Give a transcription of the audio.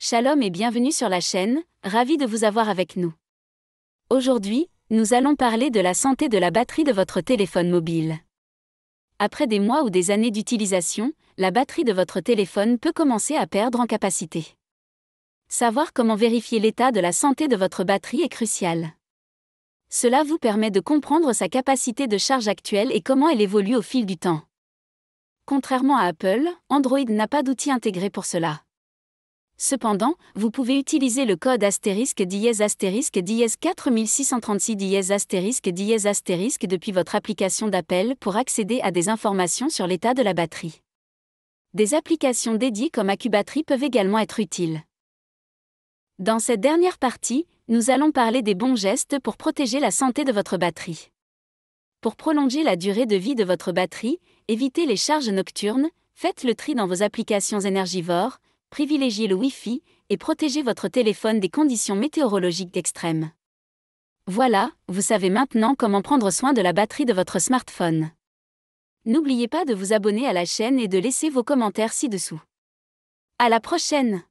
Shalom et bienvenue sur la chaîne, ravi de vous avoir avec nous. Aujourd'hui, nous allons parler de la santé de la batterie de votre téléphone mobile. Après des mois ou des années d'utilisation, la batterie de votre téléphone peut commencer à perdre en capacité. Savoir comment vérifier l'état de la santé de votre batterie est crucial. Cela vous permet de comprendre sa capacité de charge actuelle et comment elle évolue au fil du temps. Contrairement à Apple, Android n'a pas d'outil intégré pour cela. Cependant, vous pouvez utiliser le code astérisque dièse astérisque dièse 4636 dièse astérisque dièse astérisque depuis votre application d'appel pour accéder à des informations sur l'état de la batterie. Des applications dédiées comme AccuBatterie peuvent également être utiles. Dans cette dernière partie, nous allons parler des bons gestes pour protéger la santé de votre batterie. Pour prolonger la durée de vie de votre batterie, évitez les charges nocturnes, faites le tri dans vos applications énergivores, privilégiez le Wi-Fi et protégez votre téléphone des conditions météorologiques extrêmes. Voilà, vous savez maintenant comment prendre soin de la batterie de votre smartphone. N'oubliez pas de vous abonner à la chaîne et de laisser vos commentaires ci-dessous. À la prochaine!